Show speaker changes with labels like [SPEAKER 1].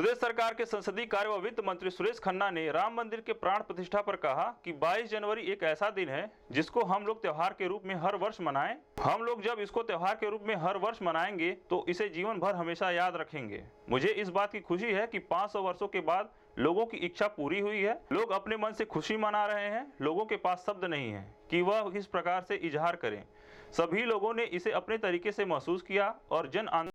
[SPEAKER 1] प्रदेश सरकार के संसदीय कार्य व वित्त मंत्री सुरेश खन्ना ने राम मंदिर के प्राण प्रतिष्ठा पर कहा कि 22 जनवरी एक ऐसा दिन है जिसको हम लोग त्योहार के रूप में हर वर्ष मनाएं हम लोग जब इसको त्योहार के रूप में हर वर्ष मनाएंगे तो इसे जीवन भर हमेशा याद रखेंगे मुझे इस बात की खुशी है कि 500 वर्षों के बाद लोगों की इच्छा पूरी हुई है लोग अपने मन से खुशी मना रहे हैं लोगों के पास शब्द नहीं है कि वह किस प्रकार से इजहार करें सभी लोगों ने इसे अपने तरीके से महसूस किया और जन